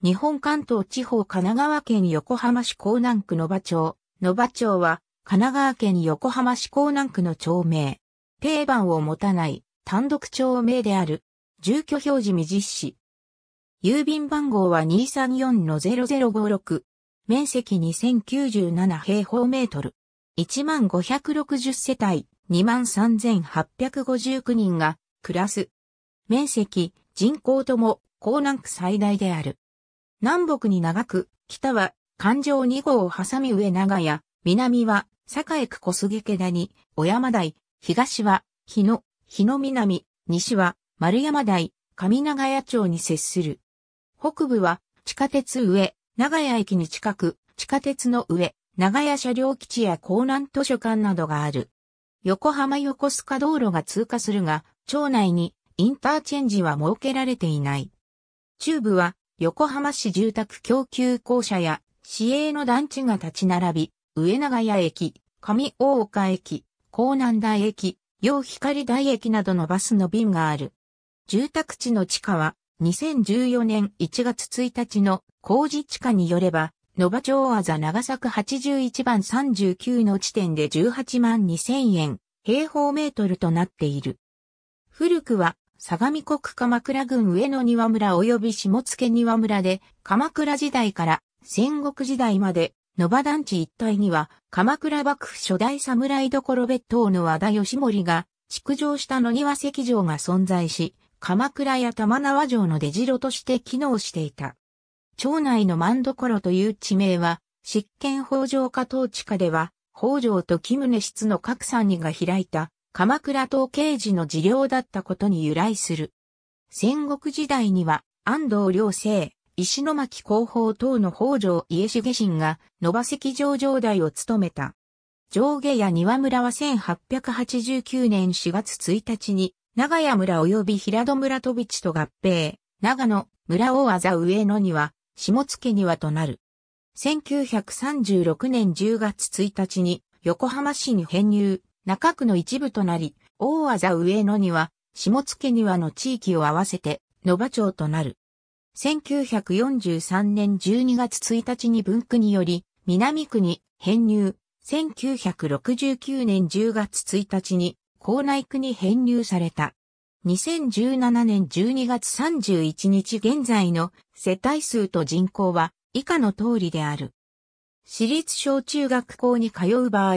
日本関東地方神奈川県横浜市港南区野場町。野場町は神奈川県横浜市港南区の町名。定番を持たない単独町名である。住居表示未実施。郵便番号は234-0056。面積2097平方メートル。1560世帯23,859人が暮らす。面積、人口とも港南区最大である。南北に長く、北は環状2号を挟み上長屋、南は栄区小菅家谷、小山台、東は日野、日野南、西は丸山台、上長屋町に接する。北部は地下鉄上、長屋駅に近く、地下鉄の上、長屋車両基地や港南図書館などがある。横浜横須賀道路が通過するが、町内にインターチェンジは設けられていない。中部は横浜市住宅供給公社や市営の団地が立ち並び、上長屋駅、上大岡駅、港南台駅、陽光台駅などのバスの便がある。住宅地の地価は、2014年1月1日の工事地価によれば、野場町あざ長作81番39の地点で18万2000円、平方メートルとなっている。古くは相模国鎌倉郡上野庭村及び下野庭村で、鎌倉時代から戦国時代まで、野場団地一帯には、鎌倉幕府初代侍所別当の和田義盛が、築城した野庭石城が存在し、鎌倉や玉縄城の出城として機能していた。町内の万所という地名は、執権北条家統治下では、北条と木宗室の各三人が開いた鎌倉東刑事の事領だったことに由来する。戦国時代には安藤良生、石巻広報等の北条家重臣が野馬関上城代を務めた。上下屋庭村は1889年4月1日に長屋村及び平戸村飛び地と合併、長野村大あ上野には下付にはとなる。1936年10月1日に横浜市に編入、中区の一部となり、大和上野には、下津庭の地域を合わせて、野場町となる。1943年12月1日に分区により、南区に編入。1969年10月1日に、校内区に編入された。2017年12月31日現在の世帯数と人口は以下の通りである。私立小中学校に通う場合、